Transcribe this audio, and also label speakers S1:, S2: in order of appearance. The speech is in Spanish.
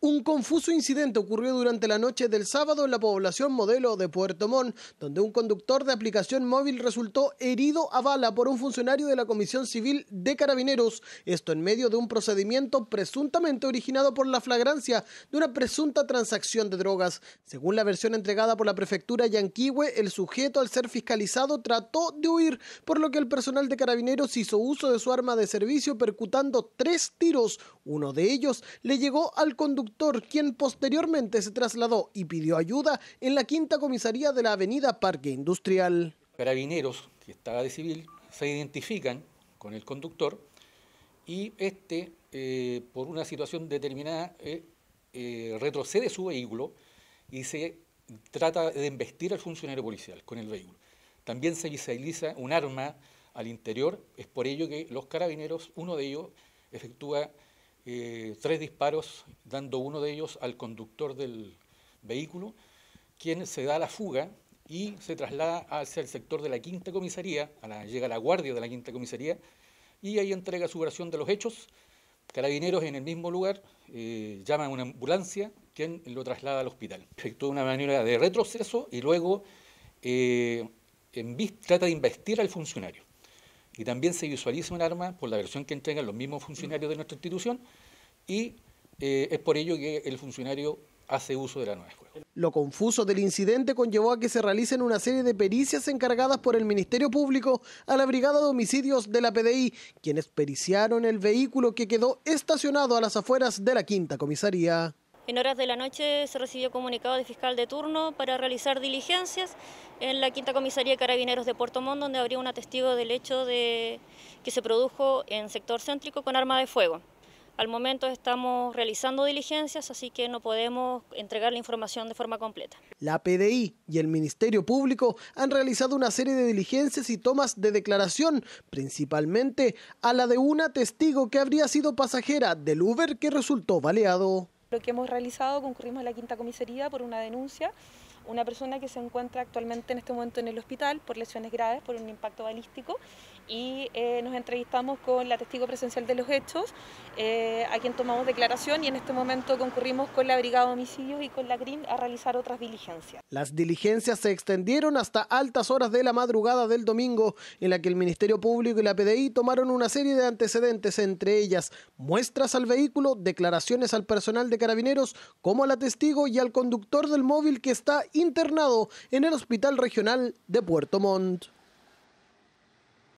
S1: Un confuso incidente ocurrió durante la noche del sábado en la población modelo de Puerto Montt, donde un conductor de aplicación móvil resultó herido a bala por un funcionario de la Comisión Civil de Carabineros, esto en medio de un procedimiento presuntamente originado por la flagrancia de una presunta transacción de drogas. Según la versión entregada por la prefectura Yanquihue, el sujeto al ser fiscalizado trató de huir, por lo que el personal de Carabineros hizo uso de su arma de servicio percutando tres tiros. Uno de ellos le llegó al conductor quien posteriormente se trasladó y pidió ayuda en la quinta comisaría de la avenida Parque Industrial.
S2: Carabineros, que estaba de civil, se identifican con el conductor y este, eh, por una situación determinada, eh, eh, retrocede su vehículo y se trata de embestir al funcionario policial con el vehículo. También se visualiza un arma al interior, es por ello que los carabineros, uno de ellos, efectúa eh, tres disparos, dando uno de ellos al conductor del vehículo, quien se da la fuga y se traslada hacia el sector de la quinta comisaría, a la, llega la guardia de la quinta comisaría, y ahí entrega su versión de los hechos. Carabineros en el mismo lugar eh, llaman a una ambulancia, quien lo traslada al hospital. Efectúa una manera de retroceso y luego eh, trata de investir al funcionario y también se visualiza un arma por la versión que entregan los mismos funcionarios de nuestra institución y eh, es por ello que el funcionario hace uso de la nueva escuela.
S1: Lo confuso del incidente conllevó a que se realicen una serie de pericias encargadas por el Ministerio Público a la Brigada de Homicidios de la PDI, quienes periciaron el vehículo que quedó estacionado a las afueras de la quinta comisaría.
S3: En horas de la noche se recibió comunicado de fiscal de turno para realizar diligencias en la quinta comisaría de carabineros de Puerto Montt, donde habría un testigo del hecho de que se produjo en sector céntrico con arma de fuego. Al momento estamos realizando diligencias, así que no podemos entregar la información de forma completa.
S1: La PDI y el Ministerio Público han realizado una serie de diligencias y tomas de declaración, principalmente a la de una testigo que habría sido pasajera del Uber que resultó baleado.
S4: Lo que hemos realizado, concurrimos a la quinta comisaría por una denuncia una persona que se encuentra actualmente en este momento en el hospital por lesiones graves, por un impacto balístico, y eh, nos entrevistamos con la testigo presencial de los hechos, eh, a quien tomamos declaración y en este momento concurrimos con la Brigada de Homicidios y con la CRIM a realizar otras diligencias.
S1: Las diligencias se extendieron hasta altas horas de la madrugada del domingo, en la que el Ministerio Público y la PDI tomaron una serie de antecedentes, entre ellas muestras al vehículo, declaraciones al personal de carabineros, como a la testigo y al conductor del móvil que está internado en el Hospital Regional de Puerto Montt.